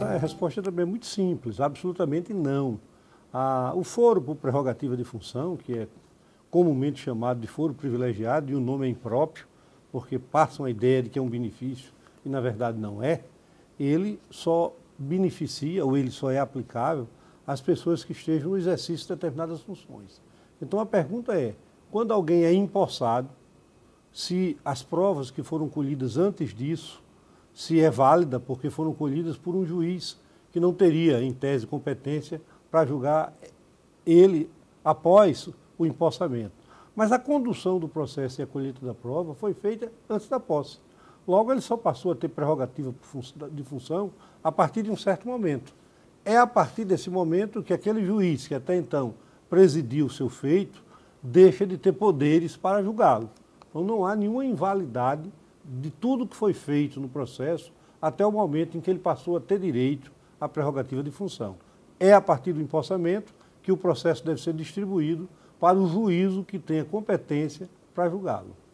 Essa é a resposta também é muito simples, absolutamente não. Ah, o foro por prerrogativa de função, que é comumente chamado de foro privilegiado, e o nome é impróprio, porque passam a ideia de que é um benefício e na verdade não é, ele só beneficia ou ele só é aplicável às pessoas que estejam no exercício de determinadas funções. Então a pergunta é, quando alguém é empossado, se as provas que foram colhidas antes disso se é válida, porque foram colhidas por um juiz que não teria, em tese, competência para julgar ele após o empossamento. Mas a condução do processo e a colheita da prova foi feita antes da posse. Logo, ele só passou a ter prerrogativa de função a partir de um certo momento. É a partir desse momento que aquele juiz que até então presidiu o seu feito deixa de ter poderes para julgá-lo. Então, não há nenhuma invalidade de tudo que foi feito no processo até o momento em que ele passou a ter direito à prerrogativa de função. É a partir do empossamento que o processo deve ser distribuído para o juízo que tenha competência para julgá-lo.